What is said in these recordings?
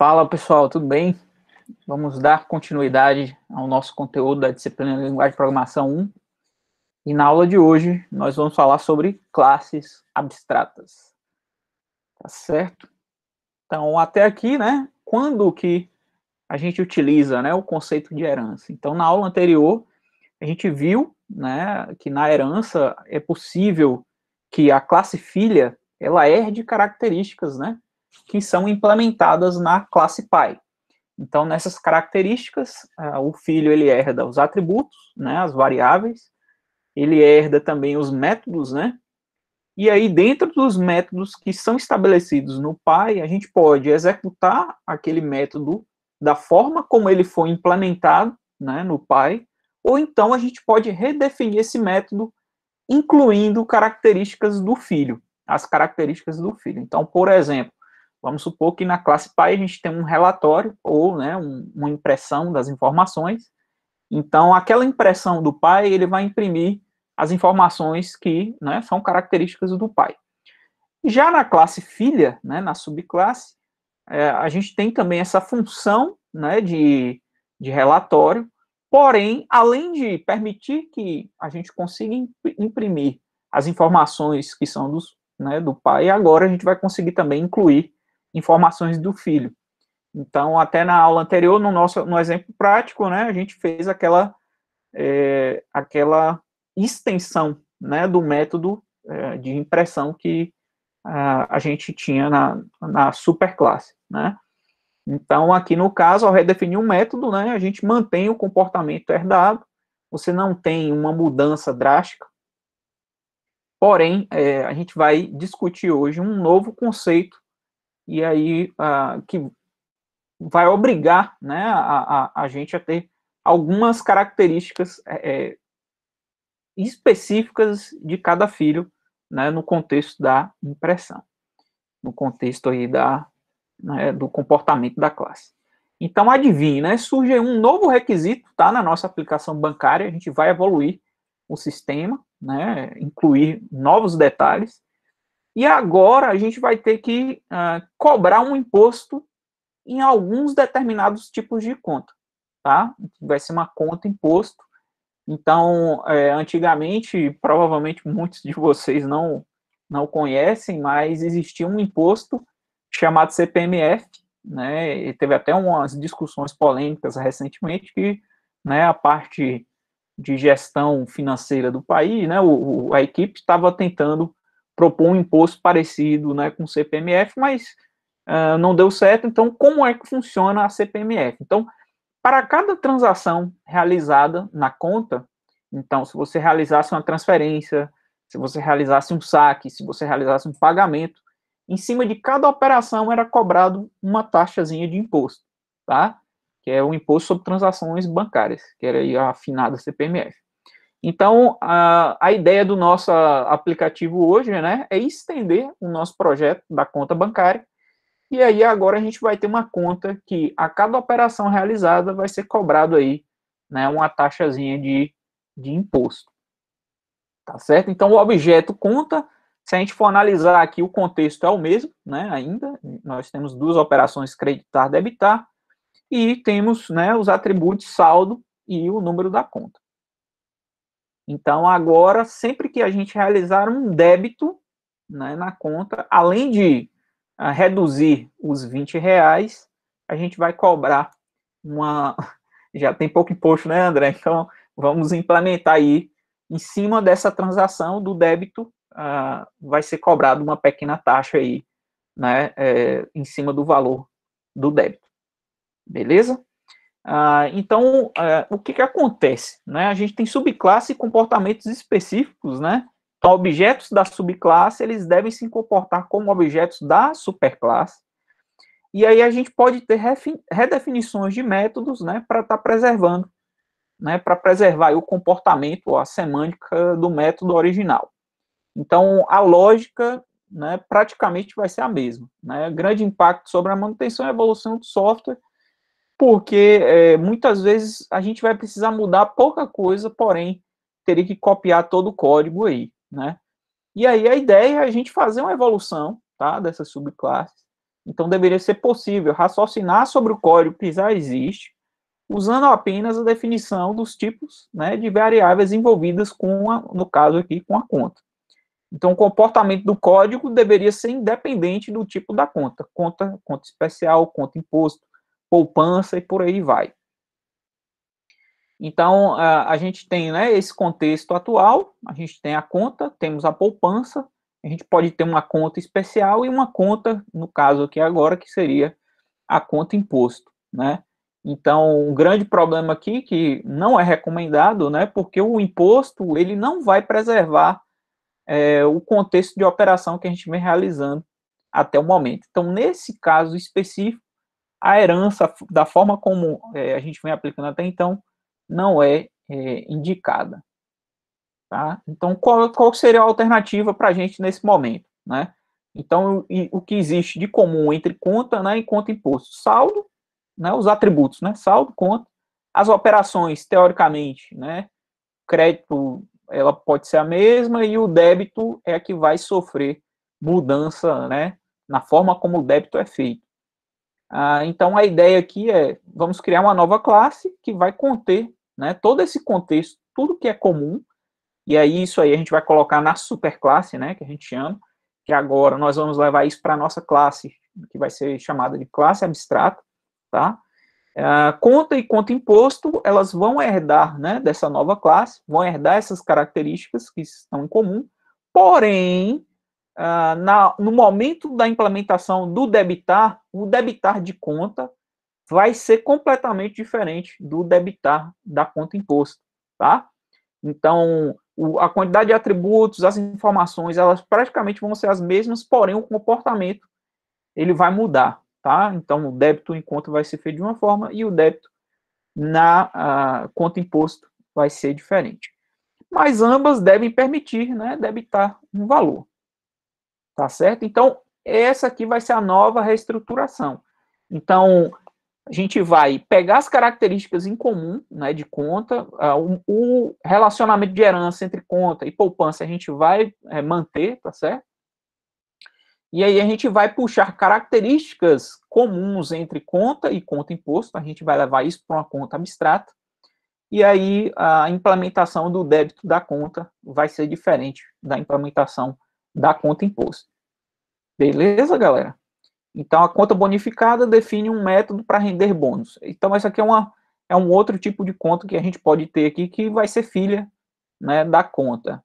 Fala pessoal, tudo bem? Vamos dar continuidade ao nosso conteúdo da disciplina de Linguagem de Programação 1. E na aula de hoje nós vamos falar sobre classes abstratas. Tá certo? Então, até aqui, né? Quando que a gente utiliza né, o conceito de herança? Então, na aula anterior, a gente viu né, que na herança é possível que a classe filha ela herde características, né? que são implementadas na classe pai. Então, nessas características, eh, o filho ele herda os atributos, né, as variáveis, ele herda também os métodos, né? E aí, dentro dos métodos que são estabelecidos no pai, a gente pode executar aquele método da forma como ele foi implementado né, no pai, ou então a gente pode redefinir esse método incluindo características do filho, as características do filho. Então, por exemplo, Vamos supor que na classe pai a gente tem um relatório ou né, um, uma impressão das informações. Então, aquela impressão do pai, ele vai imprimir as informações que né, são características do pai. Já na classe filha, né, na subclasse, é, a gente tem também essa função né, de, de relatório, porém, além de permitir que a gente consiga imprimir as informações que são dos, né, do pai, agora a gente vai conseguir também incluir informações do filho. Então, até na aula anterior, no nosso no exemplo prático, né, a gente fez aquela, é, aquela extensão né, do método é, de impressão que a, a gente tinha na, na superclasse. Né? Então, aqui no caso, ao redefinir um método, né, a gente mantém o comportamento herdado, você não tem uma mudança drástica, porém, é, a gente vai discutir hoje um novo conceito e aí ah, que vai obrigar né, a, a, a, gente a ter algumas características é, é, específicas de cada filho né, no contexto da impressão, no contexto aí da, né, do comportamento da classe. Então, adivinhe, né, surge um novo requisito tá, na nossa aplicação bancária, a gente vai evoluir o sistema, né, incluir novos detalhes, e agora a gente vai ter que uh, cobrar um imposto em alguns determinados tipos de conta, tá? Vai ser uma conta imposto. Então, é, antigamente, provavelmente muitos de vocês não não conhecem, mas existia um imposto chamado CPMF, né? E teve até umas discussões polêmicas recentemente que, né, a parte de gestão financeira do país, né, o, a equipe estava tentando propor um imposto parecido né, com o CPMF, mas uh, não deu certo. Então, como é que funciona a CPMF? Então, para cada transação realizada na conta, então, se você realizasse uma transferência, se você realizasse um saque, se você realizasse um pagamento, em cima de cada operação era cobrado uma taxazinha de imposto, tá? Que é o imposto sobre transações bancárias, que era a afinada CPMF. Então, a, a ideia do nosso aplicativo hoje né, é estender o nosso projeto da conta bancária. E aí, agora a gente vai ter uma conta que a cada operação realizada vai ser cobrado aí né, uma taxazinha de, de imposto. Tá certo? Então, o objeto conta, se a gente for analisar aqui, o contexto é o mesmo, né, ainda. Nós temos duas operações creditar-debitar e temos né, os atributos saldo e o número da conta. Então, agora, sempre que a gente realizar um débito né, na conta, além de uh, reduzir os 20 reais, a gente vai cobrar uma. Já tem pouco imposto, né, André? Então, vamos implementar aí, em cima dessa transação do débito, uh, vai ser cobrado uma pequena taxa aí, né, é, em cima do valor do débito. Beleza? Ah, então, ah, o que, que acontece? Né? A gente tem subclasse e comportamentos específicos, né? Então, objetos da subclasse, eles devem se comportar como objetos da superclasse. E aí a gente pode ter redefinições de métodos, né, para estar tá preservando, né, para preservar o comportamento ou a semântica do método original. Então, a lógica, né, praticamente vai ser a mesma, né? Grande impacto sobre a manutenção e evolução do software porque é, muitas vezes a gente vai precisar mudar pouca coisa, porém teria que copiar todo o código aí, né? E aí a ideia é a gente fazer uma evolução, tá, dessas subclasses. Então deveria ser possível raciocinar sobre o código que já existe, usando apenas a definição dos tipos, né, de variáveis envolvidas com a, no caso aqui com a conta. Então o comportamento do código deveria ser independente do tipo da conta, conta, conta especial, conta imposto, poupança e por aí vai. Então, a, a gente tem né, esse contexto atual, a gente tem a conta, temos a poupança, a gente pode ter uma conta especial e uma conta, no caso aqui agora, que seria a conta imposto, né? Então, um grande problema aqui que não é recomendado, né? Porque o imposto ele não vai preservar é, o contexto de operação que a gente vem realizando até o momento. Então, nesse caso específico, a herança, da forma como é, a gente vem aplicando até então, não é, é indicada. Tá? Então, qual, qual seria a alternativa para a gente nesse momento? Né? Então, o, o que existe de comum entre conta né, e conta imposto? Saldo, né, os atributos, né, saldo, conta. As operações, teoricamente, né, crédito ela pode ser a mesma e o débito é a que vai sofrer mudança né, na forma como o débito é feito. Ah, então a ideia aqui é vamos criar uma nova classe que vai conter né, todo esse contexto, tudo que é comum, e aí isso aí a gente vai colocar na superclasse, né, que a gente chama, que agora nós vamos levar isso para a nossa classe, que vai ser chamada de classe abstrata, tá? Ah, conta e conta imposto, elas vão herdar né, dessa nova classe, vão herdar essas características que estão em comum, porém, ah, na, no momento da implementação do debitar, o debitar de conta vai ser completamente diferente do debitar da conta imposto, tá? Então, o, a quantidade de atributos, as informações, elas praticamente vão ser as mesmas, porém o comportamento ele vai mudar, tá? Então, o débito em conta vai ser feito de uma forma e o débito na ah, conta imposto vai ser diferente. Mas ambas devem permitir né, debitar um valor. Tá certo? Então, essa aqui vai ser a nova reestruturação. Então, a gente vai pegar as características em comum né, de conta, uh, o, relacionamento de herança entre conta e poupança a gente vai é, manter, tá certo? E aí a gente vai puxar características comuns entre conta e conta imposto, a gente vai levar isso para uma conta abstrata, e aí a implementação do débito da conta vai ser diferente da implementação da conta imposto. Beleza, galera? Então, a conta bonificada define um método para render bônus. Então, essa aqui é, uma, é um outro tipo de conta que a gente pode ter aqui, que vai ser filha né, da conta.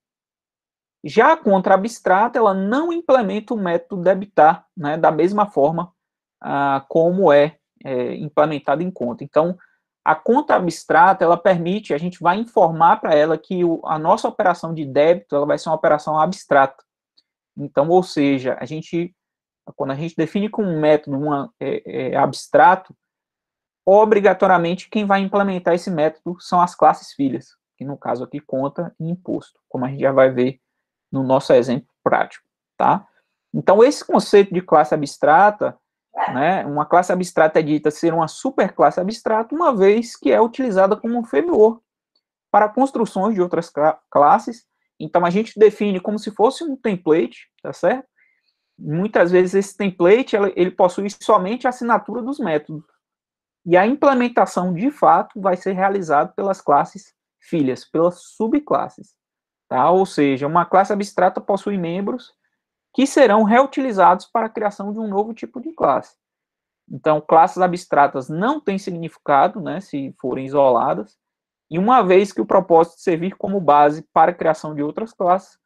Já a conta abstrata, ela não implementa o método debitar né, da mesma forma ah, como é, é implementado em conta. Então, a conta abstrata, ela permite, a gente vai informar para ela que o, a nossa operação de débito, ela vai ser uma operação abstrata. Então, ou seja, a gente, quando a gente define com um método uma, é, é abstrato, obrigatoriamente quem vai implementar esse método são as classes filhas, que no caso aqui conta e imposto, como a gente já vai ver no nosso exemplo prático, tá? Então, esse conceito de classe abstrata, né, uma classe abstrata é dita ser uma superclasse abstrata, uma vez que é utilizada como um framework para construções de outras classes então a gente define como se fosse um template, tá certo? Muitas vezes esse template ele possui somente a assinatura dos métodos. E a implementação de fato vai ser realizada pelas classes filhas, pelas subclasses. Tá? Ou seja, uma classe abstrata possui membros que serão reutilizados para a criação de um novo tipo de classe. Então, classes abstratas não têm significado, né, se forem isoladas, e uma vez que o propósito servir como base para a criação de outras classes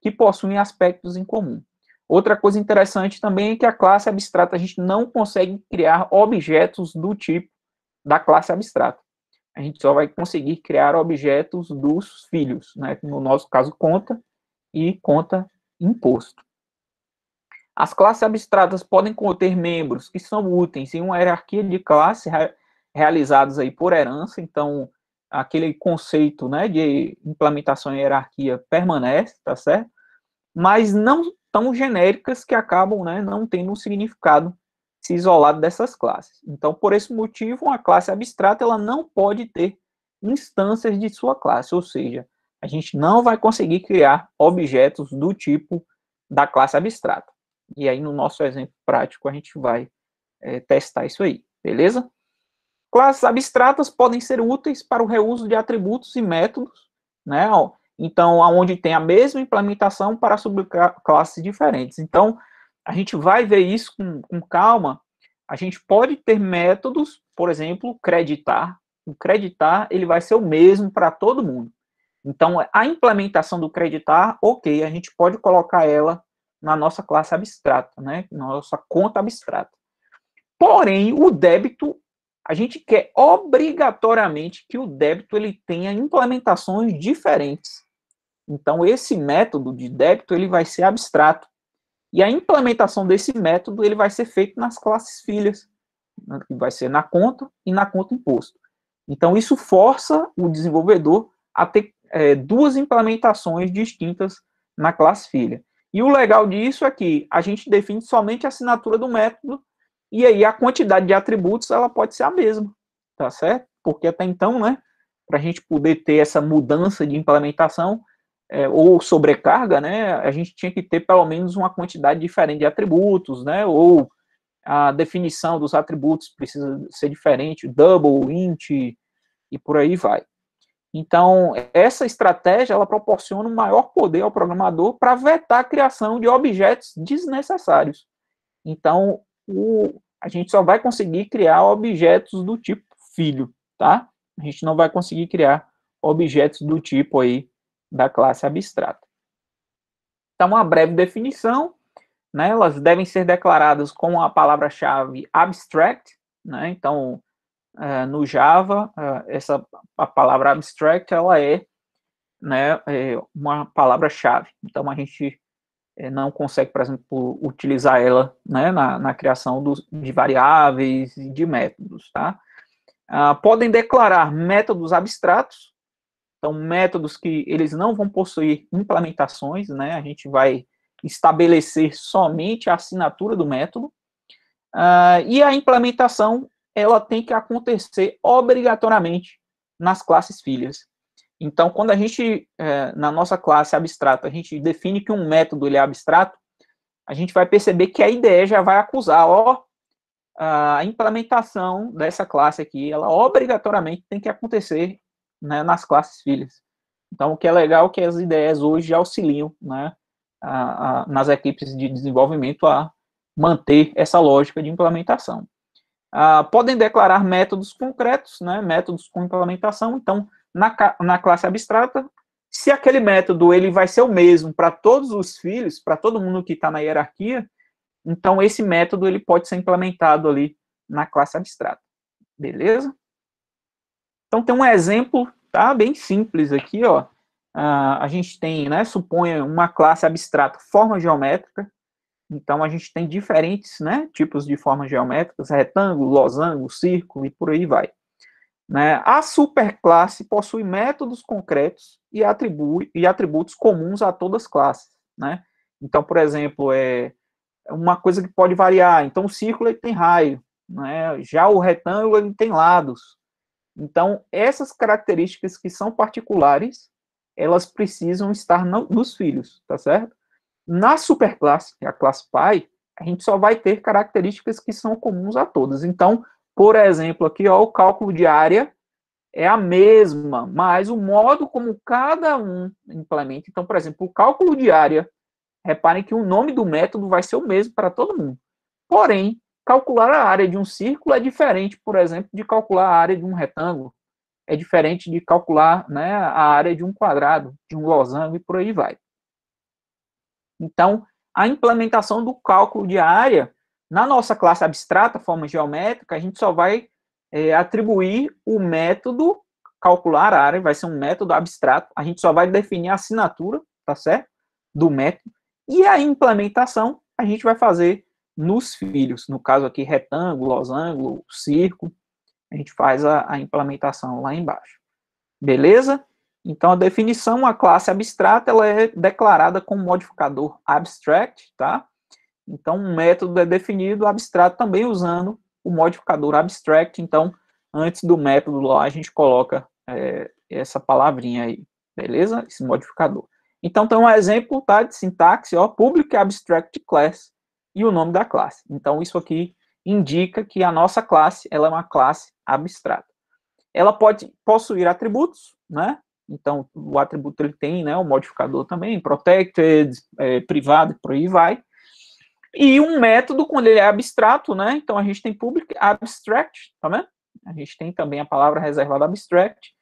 que possuem aspectos em comum. Outra coisa interessante também é que a classe abstrata a gente não consegue criar objetos do tipo da classe abstrata. A gente só vai conseguir criar objetos dos filhos, né? No nosso caso, conta e conta imposto. As classes abstratas podem conter membros que são úteis em uma hierarquia de classe realizados aí por herança, então aquele conceito né, de implementação e hierarquia permanece, tá certo? Mas não tão genéricas que acabam né, não tendo um significado se isolado dessas classes. Então, por esse motivo, uma classe abstrata ela não pode ter instâncias de sua classe, ou seja, a gente não vai conseguir criar objetos do tipo da classe abstrata. E aí, no nosso exemplo prático, a gente vai é, testar isso aí, beleza? Classes abstratas podem ser úteis para o reuso de atributos e métodos, né? Então, aonde tem a mesma implementação para subclasses diferentes. Então, a gente vai ver isso com, com calma. A gente pode ter métodos, por exemplo, creditar. O creditar, ele vai ser o mesmo para todo mundo. Então, a implementação do creditar, ok, a gente pode colocar ela na nossa classe abstrata, né? Nossa conta abstrata. Porém, o débito a gente quer obrigatoriamente que o débito ele tenha implementações diferentes. Então esse método de débito ele vai ser abstrato e a implementação desse método ele vai ser feito nas classes filhas, que né? vai ser na conta e na conta imposto. Então isso força o desenvolvedor a ter é, duas implementações distintas na classe filha. E o legal disso é que a gente define somente a assinatura do método e aí a quantidade de atributos ela pode ser a mesma, tá certo? Porque até então, né, para a gente poder ter essa mudança de implementação é, ou sobrecarga, né, a gente tinha que ter pelo menos uma quantidade diferente de atributos, né, ou a definição dos atributos precisa ser diferente, double, int e por aí vai. Então, essa estratégia ela proporciona um maior poder ao programador para vetar a criação de objetos desnecessários. Então, o, a gente só vai conseguir criar objetos do tipo filho, tá? A gente não vai conseguir criar objetos do tipo aí da classe abstrata. Então, uma breve definição, né? Elas devem ser declaradas com a palavra-chave abstract, né? Então, uh, no Java, uh, essa a palavra abstract, ela é, né, é uma palavra-chave. Então, a gente eh, não consegue, por exemplo, utilizar ela né, na, na, criação dos, de variáveis e de métodos, tá? Ah, podem declarar métodos abstratos, então métodos que eles não vão possuir implementações, né? A gente vai estabelecer somente a assinatura do método ah, e a implementação ela tem que acontecer obrigatoriamente nas classes filhas. Então, quando a gente, é, na nossa classe abstrata, a gente define que um método ele é abstrato, a gente vai perceber que a ideia já vai acusar, ó, a implementação dessa classe aqui, ela obrigatoriamente tem que acontecer né, nas classes filhas. Então, o que é legal é que as ideias hoje auxiliam né, a, a, nas equipes de desenvolvimento a manter essa lógica de implementação. Ah, podem declarar métodos concretos, né, métodos com implementação, então, na, na classe abstrata, se aquele método ele vai ser o mesmo para todos os filhos, para todo mundo que está na hierarquia, então esse método ele pode ser implementado ali na classe abstrata. Beleza? Então tem um exemplo tá bem simples aqui, ó. Uh, a gente tem, né, suponha uma classe abstrata, forma geométrica. Então a gente tem diferentes, né, tipos de formas geométricas, retângulo, losango, círculo e por aí vai. Né? A superclasse possui métodos concretos e, atribui, e atributos comuns a todas as classes. Né? Então, por exemplo, é uma coisa que pode variar. Então, o círculo ele tem raio, né? já o retângulo ele tem lados. Então, essas características que são particulares, elas precisam estar no, nos filhos, tá certo? Na superclasse, que é a classe pai, a gente só vai ter características que são comuns a todas. Então, por exemplo, aqui ó, o cálculo de área é a mesma, mas o modo como cada um implementa. Então, por exemplo, o cálculo de área, reparem que o nome do método vai ser o mesmo para todo mundo. Porém, calcular a área de um círculo é diferente, por exemplo, de calcular a área de um retângulo. É diferente de calcular né, a área de um quadrado, de um losango e por aí vai. Então, a implementação do cálculo de área na nossa classe abstrata, forma geométrica, a gente só vai é, atribuir o método calcular a área, vai ser um método abstrato, a gente só vai definir a assinatura, tá certo? Do método. E a implementação a gente vai fazer nos filhos, no caso aqui retângulo, losango, círculo, a gente faz a, a implementação lá embaixo. Beleza? Então, a definição, a classe abstrata, ela é declarada com modificador abstract, tá? Então, um método é definido abstrato também usando o modificador abstract. Então, antes do método lá, a gente coloca é, essa palavrinha aí, beleza? Esse modificador. Então, tem um exemplo tá, de sintaxe, ó, public abstract class e o nome da classe. Então, isso aqui indica que a nossa classe ela é uma classe abstrata. Ela pode possuir atributos, né? Então, o atributo ele tem, né, o modificador também, protected, é, privado, por aí vai. E um método, quando ele é abstrato, né? Então a gente tem public abstract, tá vendo? A gente tem também a palavra reservada abstract,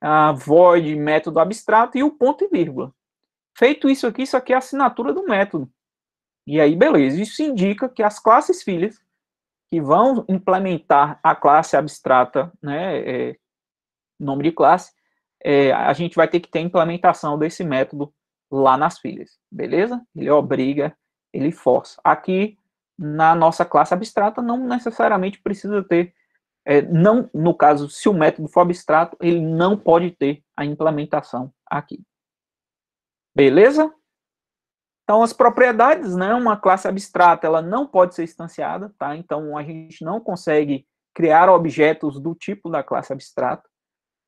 a void método abstrato e o ponto e vírgula. Feito isso aqui, isso aqui é a assinatura do método. E aí, beleza. Isso indica que as classes filhas que vão implementar a classe abstrata, né, é, nome de classe, é, a gente vai ter que ter implementação desse método lá nas filhas, beleza? Ele obriga ele força. Aqui, na nossa classe abstrata, não necessariamente precisa ter, é, não, no caso, se o método for abstrato, ele não pode ter a implementação aqui. Beleza? Então, as propriedades, né, uma classe abstrata, ela não pode ser instanciada, tá? Então, a gente não consegue criar objetos do tipo da classe abstrata.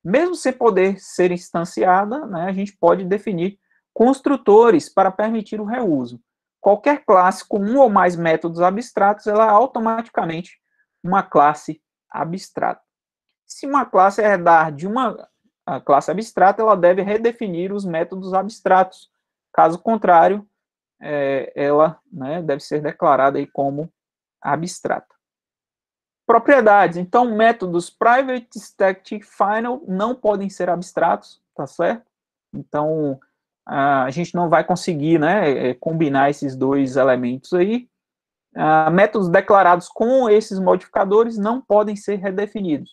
Mesmo sem poder ser instanciada, né, a gente pode definir construtores para permitir o reuso qualquer classe com um ou mais métodos abstratos, ela é automaticamente uma classe abstrata. Se uma classe herdar de uma classe abstrata, ela deve redefinir os métodos abstratos. Caso contrário, é, ela né, deve ser declarada aí como abstrata. Propriedades. Então, métodos private, static, final não podem ser abstratos, tá certo? Então, a gente não vai conseguir né, é, é, combinar esses dois elementos aí. Uh, métodos declarados com esses modificadores não podem ser redefinidos.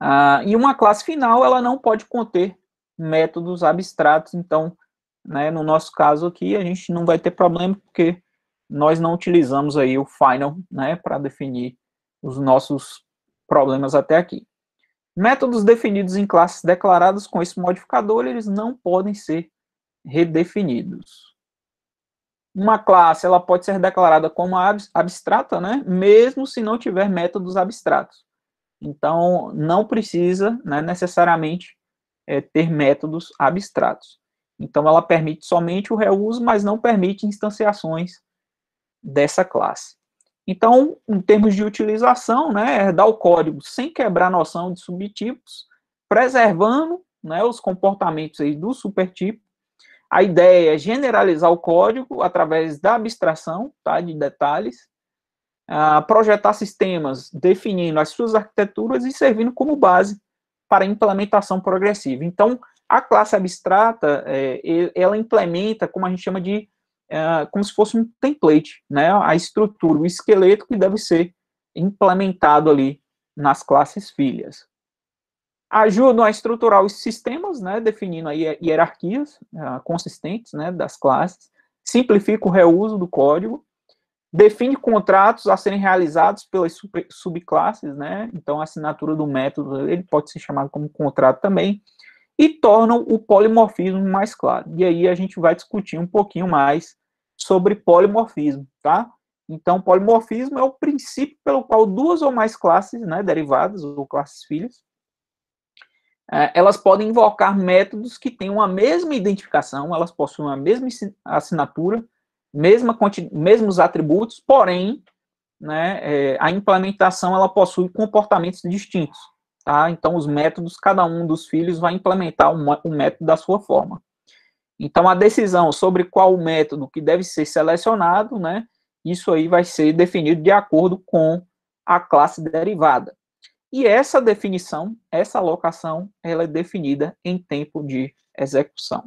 Uh, e uma classe final, ela não pode conter métodos abstratos, então, né, no nosso caso aqui, a gente não vai ter problema, porque nós não utilizamos aí o final, né, para definir os nossos problemas até aqui. Métodos definidos em classes declaradas com esse modificador, eles não podem ser redefinidos. Uma classe, ela pode ser declarada como abstrata, né? Mesmo se não tiver métodos abstratos. Então, não precisa né, necessariamente é, ter métodos abstratos. Então, ela permite somente o reuso, mas não permite instanciações dessa classe. Então, em termos de utilização, né, é herdar o código sem quebrar a noção de subtipos, preservando né, os comportamentos aí do supertipo. A ideia é generalizar o código através da abstração tá, de detalhes, uh, projetar sistemas definindo as suas arquiteturas e servindo como base para implementação progressiva. Então, a classe abstrata, é, ela implementa, como a gente chama de é, como se fosse um template, né? A estrutura, o esqueleto que deve ser implementado ali nas classes filhas. Ajudam a estruturar os sistemas, né, definindo aí hierarquias é, consistentes né, das classes, simplifica o reuso do código, define contratos a serem realizados pelas subclasses, né? Então, a assinatura do método ele pode ser chamado como contrato também, e tornam o polimorfismo mais claro. E aí a gente vai discutir um pouquinho mais sobre polimorfismo, tá? Então, polimorfismo é o princípio pelo qual duas ou mais classes, né, derivadas ou classes filhas, é, elas podem invocar métodos que tenham a mesma identificação, elas possuem a mesma assinatura, mesma mesmos atributos, porém, né, é, a implementação ela possui comportamentos distintos. Tá? Então, os métodos, cada um dos filhos vai implementar um, um método da sua forma. Então, a decisão sobre qual método que deve ser selecionado, né, isso aí vai ser definido de acordo com a classe derivada. E essa definição, essa alocação, ela é definida em tempo de execução.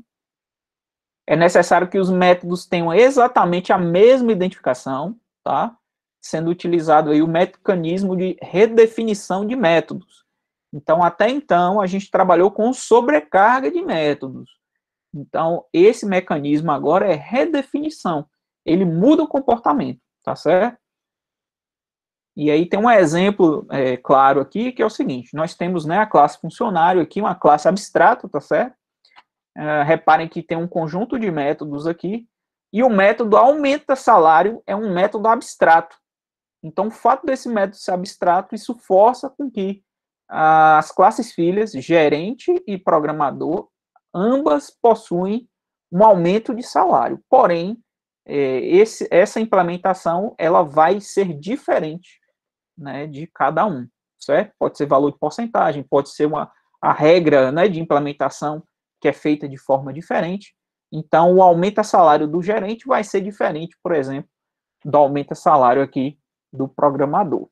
É necessário que os métodos tenham exatamente a mesma identificação, tá? Sendo utilizado aí o mecanismo de redefinição de métodos. Então, até então, a gente trabalhou com sobrecarga de métodos. Então, esse mecanismo agora é redefinição. Ele muda o comportamento, tá certo? E aí tem um exemplo é, claro aqui, que é o seguinte, nós temos né, a classe funcionário aqui, uma classe abstrata, tá certo? É, reparem que tem um conjunto de métodos aqui, e o método aumenta salário é um método abstrato. Então, o fato desse método ser abstrato, isso força com que as classes filhas, gerente e programador, ambas possuem um aumento de salário. Porém, é, esse, essa implementação ela vai ser diferente né, de cada um, certo? Pode ser valor de porcentagem, pode ser uma, a regra né, de implementação que é feita de forma diferente. Então, o aumento de salário do gerente vai ser diferente, por exemplo, do aumento de salário aqui do programador.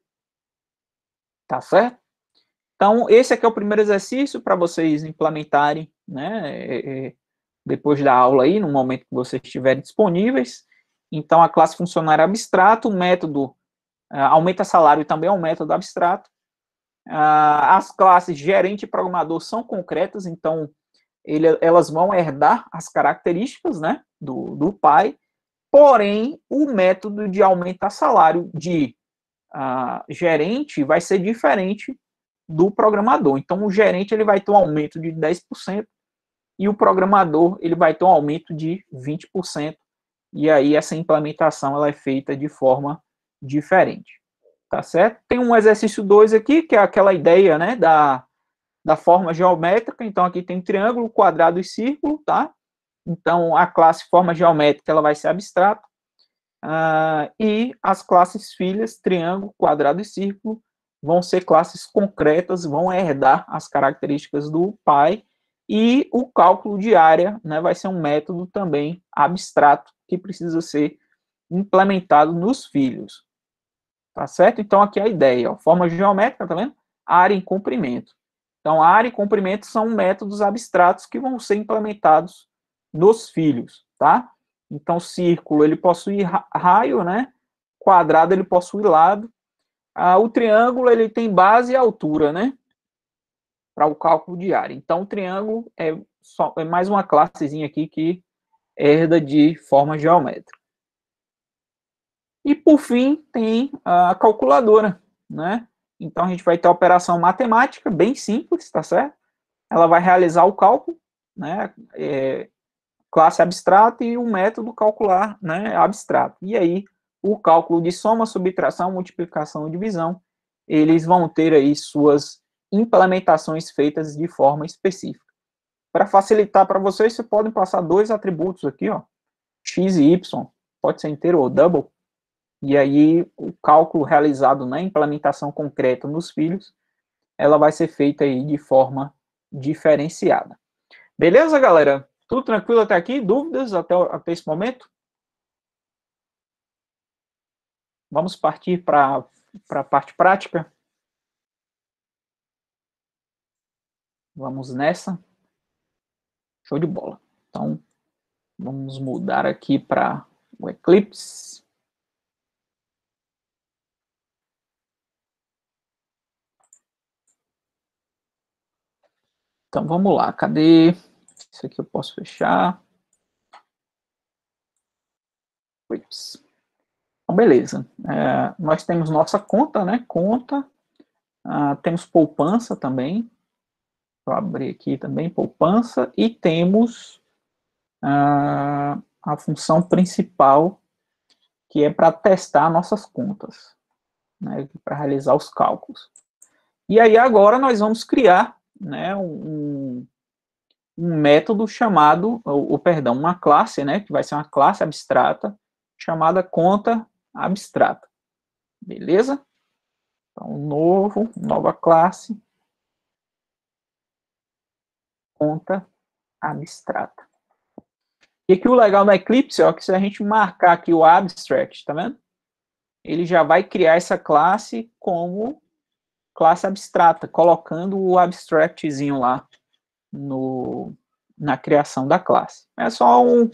Tá certo? Então, esse aqui é o primeiro exercício para vocês implementarem né? É, é, depois da aula aí, no momento que vocês estiverem disponíveis. Então, a classe funcionária abstrato, o método uh, aumenta salário também é um método abstrato. Uh, as classes gerente e programador são concretas, então ele, elas vão herdar as características né, do, do pai, porém, o método de aumentar salário de uh, gerente vai ser diferente do programador. Então, o gerente ele vai ter um aumento de 10%, e o programador ele vai ter um aumento de 20%, e aí essa implementação ela é feita de forma diferente. Tá certo? Tem um exercício 2 aqui, que é aquela ideia né, da, da forma geométrica. Então, aqui tem triângulo, quadrado e círculo, tá? Então, a classe forma geométrica ela vai ser abstrata. Uh, e as classes filhas, triângulo, quadrado e círculo, vão ser classes concretas, vão herdar as características do pai e o cálculo de área né, vai ser um método também abstrato que precisa ser implementado nos filhos. Tá certo? Então, aqui é a ideia. Ó, forma geométrica, tá vendo? Área e comprimento. Então, área e comprimento são métodos abstratos que vão ser implementados nos filhos, tá? Então, círculo, ele possui raio, né? Quadrado, ele possui lado. Ah, o triângulo, ele tem base e altura, né? para o cálculo de área. Então, o triângulo é, só, é mais uma classezinha aqui que herda de forma geométrica. E, por fim, tem a calculadora, né? Então, a gente vai ter a operação matemática, bem simples, tá certo? Ela vai realizar o cálculo, né? É, classe abstrata e o método calcular, né? Abstrato. E aí, o cálculo de soma, subtração, multiplicação e divisão, eles vão ter aí suas implementações feitas de forma específica. Para facilitar para vocês, vocês podem passar dois atributos aqui, ó, x e y, pode ser inteiro ou double, e aí o cálculo realizado na implementação concreta nos filhos, ela vai ser feita aí de forma diferenciada. Beleza, galera? Tudo tranquilo até aqui? Dúvidas até, até esse momento? Vamos partir para a parte prática? Vamos nessa. Show de bola. Então, vamos mudar aqui para o Eclipse. Então, vamos lá. Cadê? Isso aqui eu posso fechar. Eclipse. Então, beleza. É, nós temos nossa conta, né? Conta. Ah, temos poupança também. Vou abrir aqui também, poupança, e temos ah, a função principal, que é para testar nossas contas, né, para realizar os cálculos. E aí agora nós vamos criar né, um, um método chamado, ou, ou, perdão, uma classe, né, que vai ser uma classe abstrata, chamada conta abstrata. Beleza? Então, novo, nova classe, conta abstrata. E aqui o legal no Eclipse, ó, que se a gente marcar aqui o abstract, tá vendo? Ele já vai criar essa classe como classe abstrata, colocando o abstractzinho lá no, na criação da classe. É só um,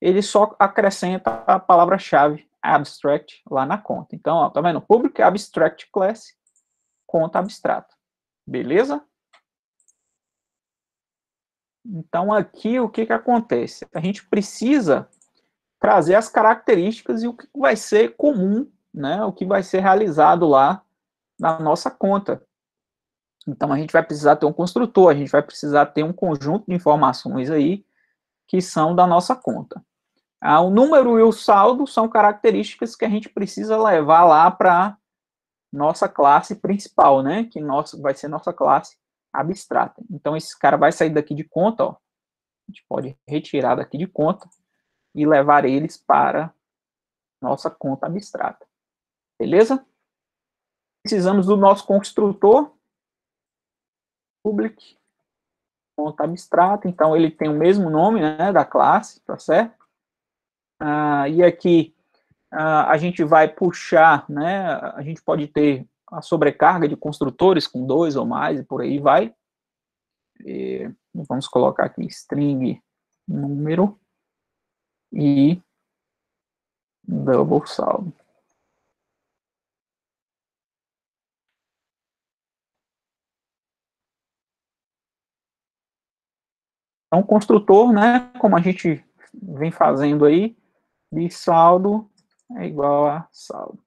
ele só acrescenta a palavra-chave abstract lá na conta. Então, ó, tá vendo? Public abstract class, conta abstrata. Beleza? Então, aqui, o que, que acontece? A gente precisa trazer as características e o que vai ser comum, né? O que vai ser realizado lá na nossa conta. Então, a gente vai precisar ter um construtor, a gente vai precisar ter um conjunto de informações aí que são da nossa conta. Ah, o número e o saldo são características que a gente precisa levar lá para nossa classe principal, né? Que nossa, vai ser nossa classe abstrata. Então, esse cara vai sair daqui de conta, ó, a gente pode retirar daqui de conta e levar eles para nossa conta abstrata. Beleza? Precisamos do nosso construtor, public, conta abstrata, então ele tem o mesmo nome né, da classe, tá certo? Ah, e aqui ah, a gente vai puxar, né, a gente pode ter a sobrecarga de construtores com dois ou mais, e por aí vai. E vamos colocar aqui string número e double salve. Então, um construtor, né, como a gente vem fazendo aí, de saldo é igual a saldo.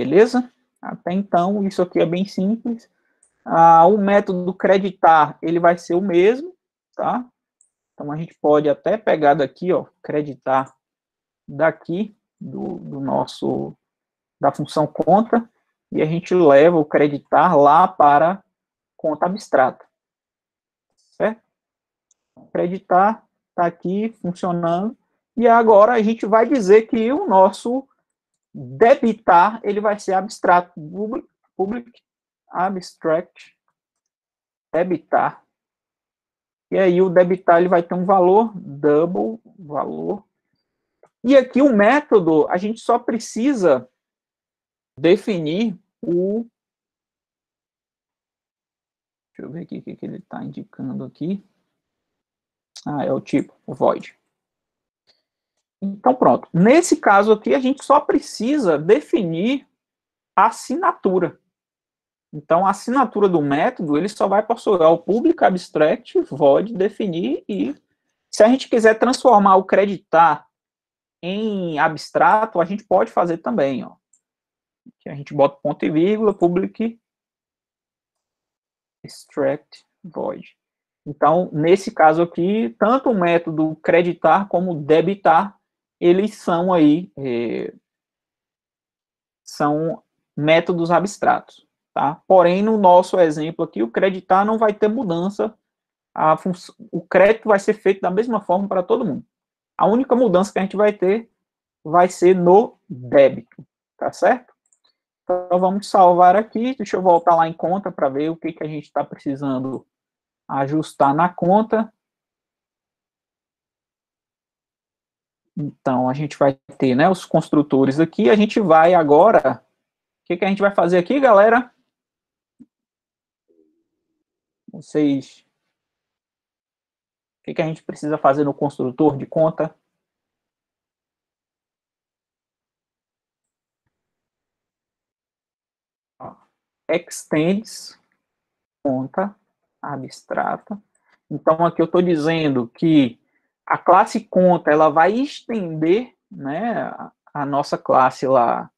Beleza? Até então, isso aqui é bem simples. Ah, o método creditar, ele vai ser o mesmo, tá? Então, a gente pode até pegar daqui, ó, creditar daqui do, do nosso, da função conta, e a gente leva o creditar lá para conta abstrata. Certo? Creditar está aqui funcionando. E agora a gente vai dizer que o nosso debitar, ele vai ser abstrato, public, public abstract, debitar. E aí o debitar ele vai ter um valor double, valor. E aqui o método, a gente só precisa definir o Deixa eu ver aqui o que, ele está indicando aqui. Ah, é o tipo, o void. Então, pronto. Nesse caso aqui, a gente só precisa definir a assinatura. Então, a assinatura do método, ele só vai possuir o public abstract, void, definir e... Se a gente quiser transformar o creditar em abstrato, a gente pode fazer também, ó. Aqui a gente bota ponto e vírgula, public extract void. Então, nesse caso aqui, tanto o método creditar como debitar eles são aí é, são métodos abstratos, tá? Porém, no nosso exemplo aqui, o creditar não vai ter mudança, a o crédito vai ser feito da mesma forma para todo mundo. A única mudança que a gente vai ter vai ser no débito, tá certo? Então, vamos salvar aqui, deixa eu voltar lá em conta para ver o que, que a gente está precisando ajustar na conta. Então, a gente vai ter né, os construtores aqui. A gente vai agora. O que, que a gente vai fazer aqui, galera? Vocês. O que, que a gente precisa fazer no construtor de conta? Extends conta abstrata. Então, aqui eu estou dizendo que a classe conta, ela vai estender, né, a nossa classe lá,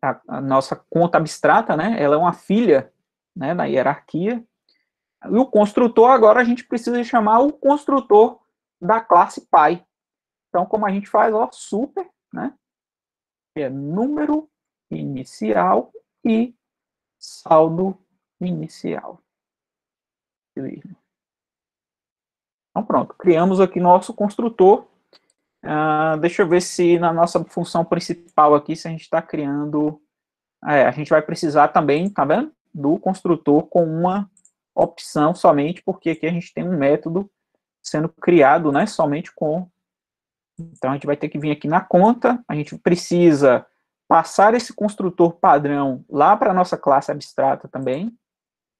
a, a nossa conta abstrata, né, ela é uma filha, né, da hierarquia. E o construtor, agora a gente precisa chamar o construtor da classe pai. Então, como a gente faz, ó, super, né, é número inicial e saldo inicial. Beleza. Então, pronto, criamos aqui nosso construtor. Uh, deixa eu ver se na nossa função principal aqui, se a gente está criando... Ah, é, a gente vai precisar também, tá vendo? Do construtor com uma opção somente, porque aqui a gente tem um método sendo criado, né? Somente com... Então, a gente vai ter que vir aqui na conta, a gente precisa passar esse construtor padrão lá para a nossa classe abstrata também,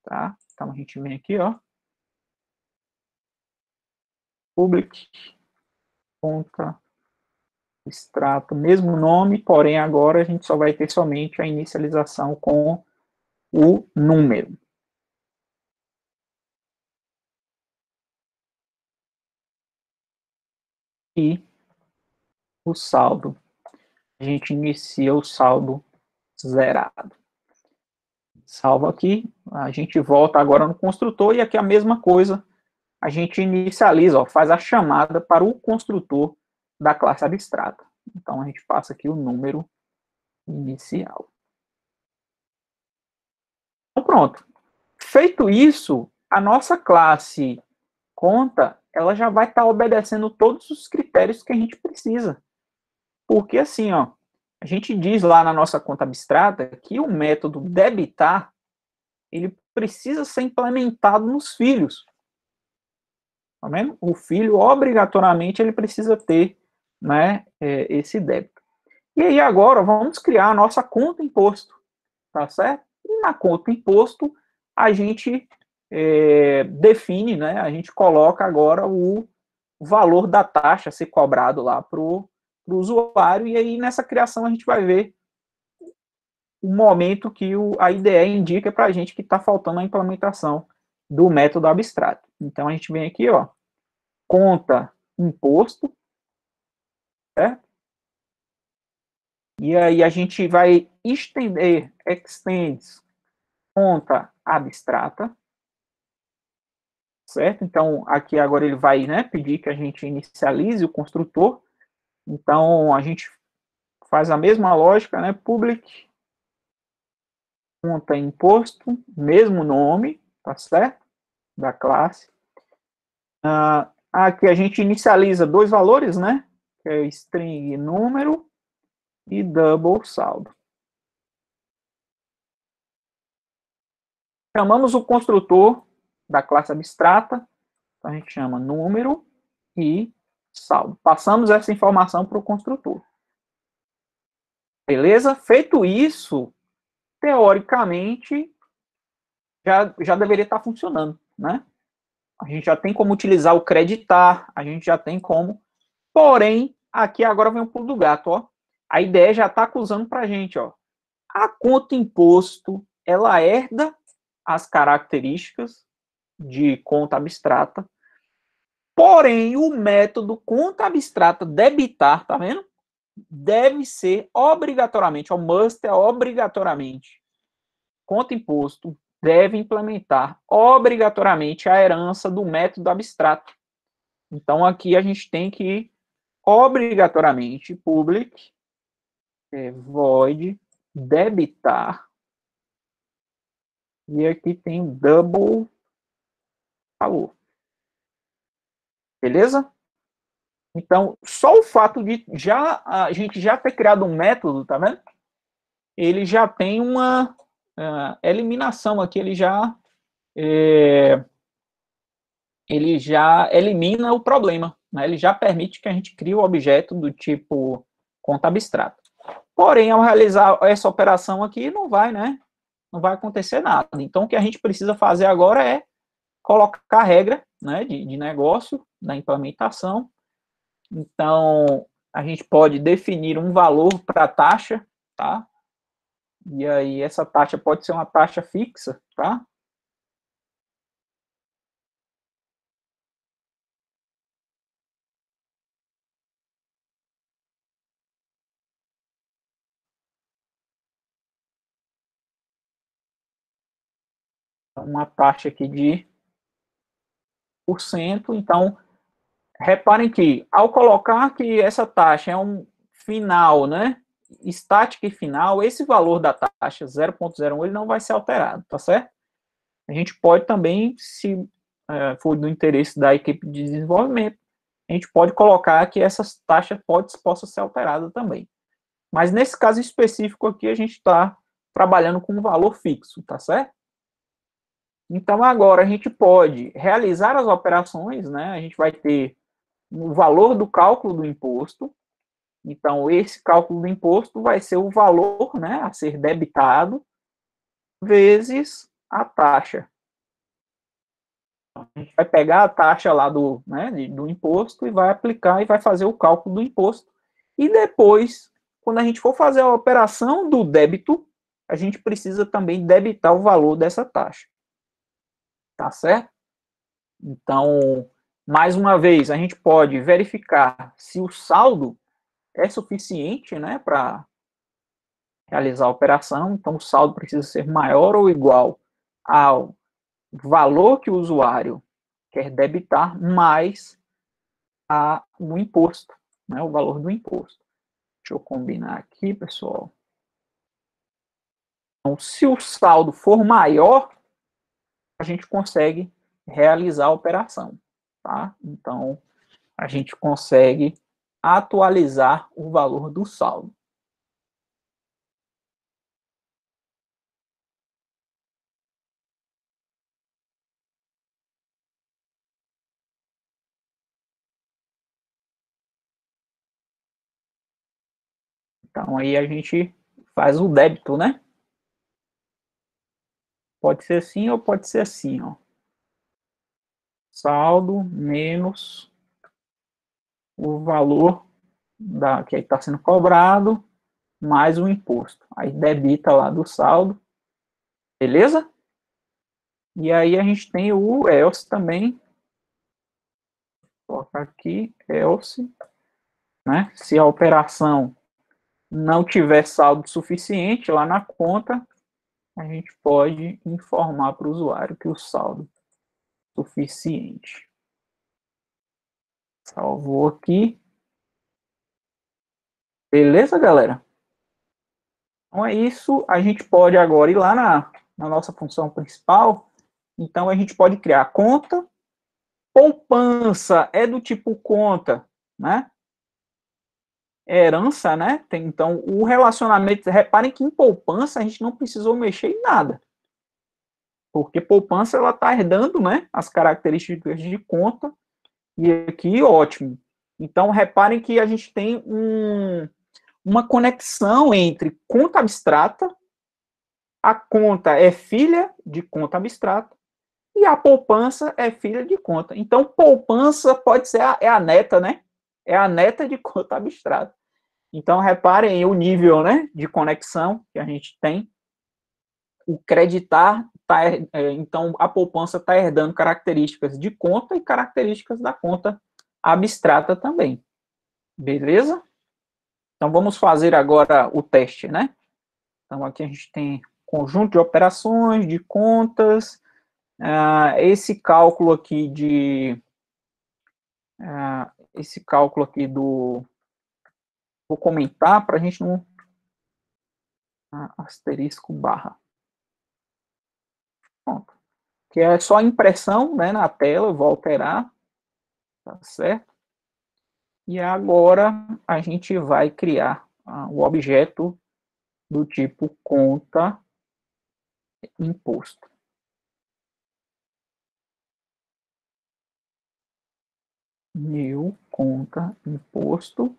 tá? Então, a gente vem aqui, ó, public, conta, extrato, mesmo nome, porém agora a gente só vai ter somente a inicialização com o número. E o saldo. A gente inicia o saldo zerado. Salvo aqui, a gente volta agora no construtor e aqui é a mesma coisa a gente inicializa, ó, faz a chamada para o construtor da classe abstrata. Então, a gente passa aqui o número inicial. Então, pronto. Feito isso, a nossa classe conta, ela já vai estar tá obedecendo todos os critérios que a gente precisa. Porque assim, ó, a gente diz lá na nossa conta abstrata que o método debitar, ele precisa ser implementado nos filhos. Tá o filho, obrigatoriamente, ele precisa ter né, é, esse débito. E aí agora vamos criar a nossa conta imposto, tá certo? E na conta imposto a gente é, define, né, a gente coloca agora o valor da taxa a ser cobrado lá para o usuário, e aí nessa criação a gente vai ver o momento que o, a IDE indica para a gente que está faltando a implementação do método abstrato. Então, a gente vem aqui, ó, conta imposto, certo? E aí a gente vai estender, extends, conta abstrata, certo? Então, aqui agora ele vai né, pedir que a gente inicialize o construtor. Então, a gente faz a mesma lógica, né? Public, conta imposto, mesmo nome, tá certo? Da classe. Ah, aqui a gente inicializa dois valores, né? Que é string número e double saldo. Chamamos o construtor da classe abstrata, então a gente chama número e saldo. Passamos essa informação para o construtor. Beleza? Feito isso, teoricamente, já, já deveria estar funcionando, né? A gente já tem como utilizar o creditar, a gente já tem como. Porém, aqui agora vem o pulo do gato, ó. A ideia já está acusando para a gente, ó. A conta imposto, ela herda as características de conta abstrata, porém o método conta abstrata debitar, tá vendo? Deve ser obrigatoriamente, o must é obrigatoriamente conta imposto, deve implementar obrigatoriamente a herança do método abstrato. Então, aqui a gente tem que obrigatoriamente public é, void debitar e aqui tem double valor. Beleza? Então, só o fato de já a gente já ter criado um método, tá vendo? Ele já tem uma uh, eliminação aqui ele já é, ele já elimina o problema, né? ele já permite que a gente crie o objeto do tipo conta abstrata. Porém, ao realizar essa operação aqui, não vai, né? Não vai acontecer nada. Então, o que a gente precisa fazer agora é colocar a regra né, de, de negócio, da implementação. Então, a gente pode definir um valor para a taxa, tá? E aí essa taxa pode ser uma taxa fixa, tá? Então, uma taxa aqui de por cento. Então, reparem que ao colocar que essa taxa é um final, né? estática e final, esse valor da taxa 0.01 ele não vai ser alterado, tá certo? A gente pode também, se é, for do interesse da equipe de desenvolvimento, a gente pode colocar que essas taxas pode, possa ser alterada também. Mas nesse caso específico aqui, a gente está trabalhando com um valor fixo, tá certo? Então, agora a gente pode realizar as operações, né? A gente vai ter o valor do cálculo do imposto, então, esse cálculo do imposto vai ser o valor né, a ser debitado vezes a taxa. A gente vai pegar a taxa lá do, né, do imposto e vai aplicar e vai fazer o cálculo do imposto. E depois, quando a gente for fazer a operação do débito, a gente precisa também debitar o valor dessa taxa. Tá certo? Então, mais uma vez, a gente pode verificar se o saldo é suficiente né, para realizar a operação, então o saldo precisa ser maior ou igual ao valor que o usuário quer debitar mais a, o imposto, né, o valor do imposto. Deixa eu combinar aqui, pessoal. Então, se o saldo for maior, a gente consegue realizar a operação, tá? Então, a gente consegue atualizar o valor do saldo. Então aí a gente faz o débito, né? Pode ser assim ou pode ser assim, ó. Saldo menos o valor da, que é está sendo cobrado mais o imposto. Aí debita lá do saldo, beleza? E aí a gente tem o else também. Vou colocar aqui else, né? Se a operação não tiver saldo suficiente lá na conta, a gente pode informar para o usuário que o saldo é suficiente. Salvou aqui. Beleza, galera? Então é isso. A gente pode agora ir lá na, na nossa função principal. Então a gente pode criar conta. Poupança é do tipo conta, né? Herança, né? Tem, então o relacionamento. Reparem que em poupança a gente não precisou mexer em nada. Porque poupança ela está herdando né, as características de conta e aqui, ótimo. Então, reparem que a gente tem um, uma conexão entre conta abstrata, a conta é filha de conta abstrata, e a poupança é filha de conta. Então, poupança pode ser a, é a neta, né? É a neta de conta abstrata. Então, reparem o nível né, de conexão que a gente tem. O creditar tá, é, então a poupança está herdando características de conta e características da conta abstrata também. Beleza? Então vamos fazer agora o teste, né? Então aqui a gente tem conjunto de operações, de contas, uh, esse cálculo aqui de uh, esse cálculo aqui do vou comentar para a gente não ah, asterisco barra Pronto. Que é só impressão né, na tela, eu vou alterar, tá certo? E agora a gente vai criar ah, o objeto do tipo conta imposto. New conta imposto.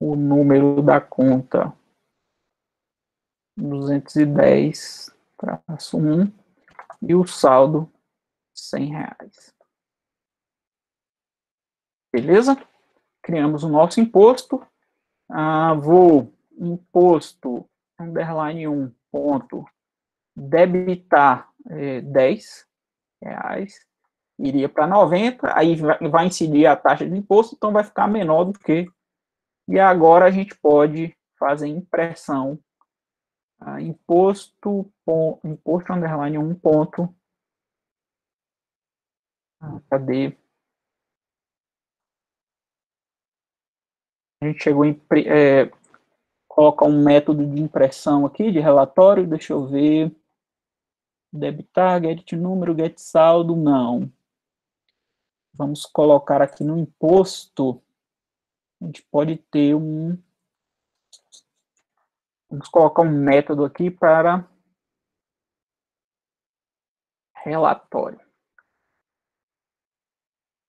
O número da conta 210 traço 1 e o saldo 100 reais. Beleza? Criamos o nosso imposto. Ah, vou imposto underline 1 ponto debitar é, eh, 10 reais. Iria para 90, aí vai incidir a taxa de imposto, então vai ficar menor do que. E agora a gente pode fazer impressão ah, imposto, pon, imposto underline um ponto. Ah, cadê? A gente chegou em é, colocar um método de impressão aqui de relatório, deixa eu ver. Debitar, get número, get saldo, não. Vamos colocar aqui no imposto. A gente pode ter um Vamos colocar um método aqui para relatório.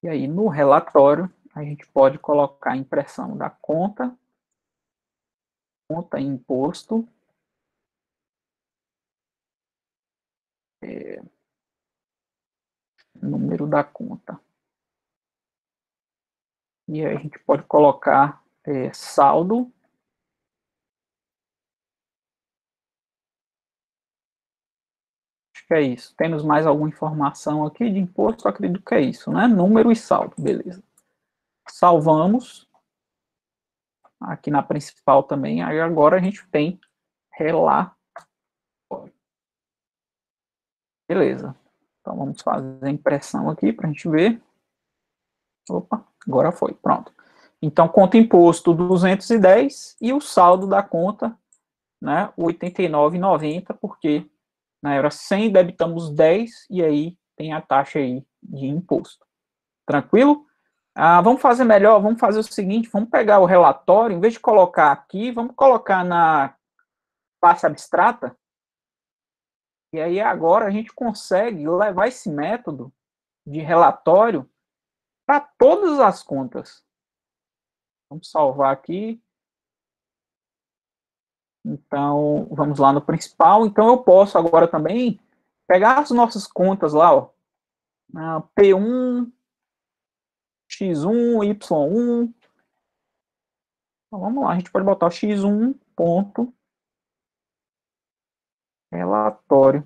E aí, no relatório, a gente pode colocar a impressão da conta, conta imposto, é, número da conta. E aí a gente pode colocar é, saldo que é isso. Temos mais alguma informação aqui de imposto? Acredito que é isso, né? Número e saldo, beleza. Salvamos. Aqui na principal também. Aí agora a gente tem relatório. Beleza. Então vamos fazer a impressão aqui para a gente ver. Opa, agora foi, pronto. Então, conta imposto 210 e o saldo da conta, né, 89,90, porque na era 100, debitamos 10 e aí tem a taxa aí de imposto. Tranquilo? Ah, vamos fazer melhor, vamos fazer o seguinte, vamos pegar o relatório, em vez de colocar aqui, vamos colocar na classe abstrata, e aí agora a gente consegue levar esse método de relatório para todas as contas. Vamos salvar aqui, então, vamos lá no principal. Então, eu posso agora também pegar as nossas contas lá, ó. P1, X1, Y1. Então, vamos lá, a gente pode botar X1 ponto relatório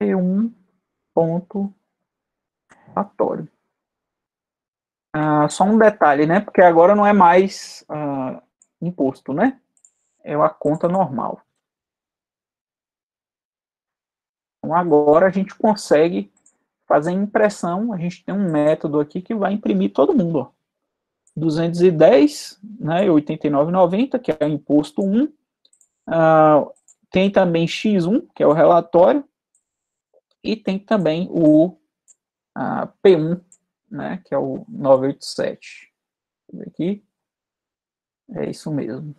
P1 ponto relatório. Ah, só um detalhe, né? Porque agora não é mais ah, imposto, né? é uma conta normal. Então, agora a gente consegue fazer impressão, a gente tem um método aqui que vai imprimir todo mundo. Ó. 210, né, 89,90, que é o imposto 1. Uh, ah, tem também X1, que é o relatório. E tem também o uh, P1, né, que é o 987. Aqui. É isso mesmo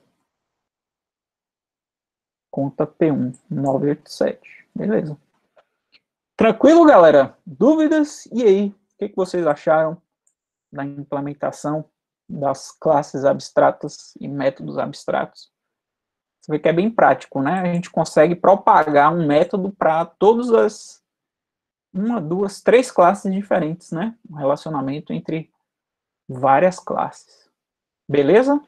conta P1 987. Beleza. Tranquilo, galera? Dúvidas? E aí? O que, que vocês acharam da implementação das classes abstratas e métodos abstratos? Você vê que é bem prático, né? A gente consegue propagar um método para todas as uma, duas, três classes diferentes, né? Um relacionamento entre várias classes. Beleza?